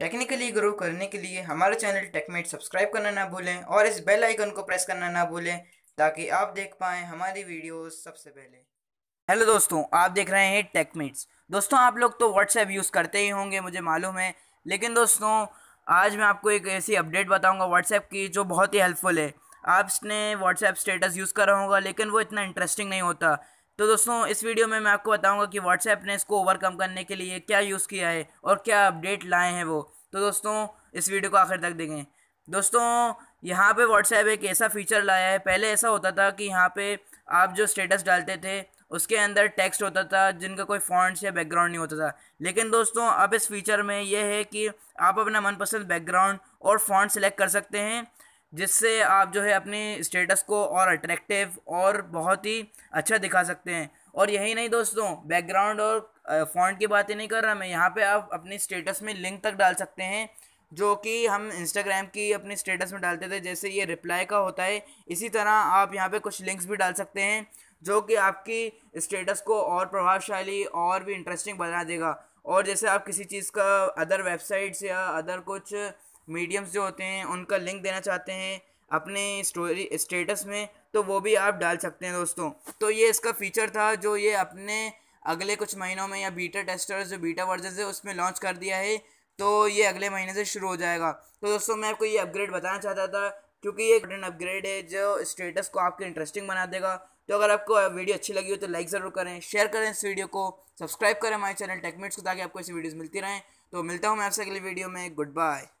technically grow करने के लिए हमारा चैनल टेकमेट सब्सक्राइब करना ना भूलें और इस बेल आइकन को प्रेस करना ना भूलें ताकि आप देख पाएँ हमारी वीडियोस सबसे पहले हेलो दोस्तों आप देख रहे हैं टेकमेट्स दोस्तों आप लोग तो व्हाट्सएप यूज़ करते ही होंगे मुझे मालूम है लेकिन दोस्तों आज मैं आपको एक ऐसी अपडेट बताऊँगा व्हाट्सएप की जो बहुत ही हेल्पफुल है आपने व्हाट्सएप स्टेटस यूज़ करा होगा लेकिन वो इतना इंटरेस्टिंग नहीं होता तो दोस्तों इस वीडियो में मैं आपको बताऊंगा कि व्हाट्सएप ने इसको ओवरकम करने के लिए क्या यूज़ किया है और क्या अपडेट लाए हैं वो तो दोस्तों इस वीडियो को आखिर तक देखें दोस्तों यहाँ पे व्हाट्सएप एक ऐसा फीचर लाया है पहले ऐसा होता था कि यहाँ पे आप जो स्टेटस डालते थे उसके अंदर टेक्स्ट होता था जिनका कोई फॉन्ट्स या बैकग्राउंड नहीं होता था लेकिन दोस्तों अब इस फीचर में यह है कि आप अपना मनपसंद बैकग्राउंड और फॉन्ट सेलेक्ट कर सकते हैं जिससे आप जो है अपनी स्टेटस को और अट्रैक्टिव और बहुत ही अच्छा दिखा सकते हैं और यही नहीं दोस्तों बैकग्राउंड और फॉन्ट की बात ही नहीं कर रहा मैं यहाँ पे आप अपनी स्टेटस में लिंक तक डाल सकते हैं जो कि हम इंस्टाग्राम की अपनी स्टेटस में डालते थे जैसे ये रिप्लाई का होता है इसी तरह आप यहाँ पे कुछ लिंक्स भी डाल सकते हैं जो कि आपकी स्टेटस को और प्रभावशाली और भी इंटरेस्टिंग बना देगा और जैसे आप किसी चीज़ का अदर वेबसाइट्स या अदर कुछ मीडियम्स जो होते हैं उनका लिंक देना चाहते हैं अपने स्टोरी स्टेटस में तो वो भी आप डाल सकते हैं दोस्तों तो ये इसका फीचर था जो ये अपने अगले कुछ महीनों में या बीटा टेस्टर्स जो बीटा वर्जन है उसमें लॉन्च कर दिया है तो ये अगले महीने से शुरू हो जाएगा तो दोस्तों मैं आपको ये अपग्रेड बताना चाहता था क्योंकि ये इम्पोर्टेंट अपग्रेड है जो स्टेटस को आपके इंटरेस्टिंग बना देगा तो अगर आपको वीडियो अच्छी लगी हो तो लाइक ज़रूर करें शेयर करें इस वीडियो को सब्सक्राइब करें हमारे चैनल टेकमिट्स को ताकि आपको ऐसी वीडियोज़ मिलती रहें तो मिलता हूँ मैं आपसे अगले वीडियो में गुड बाय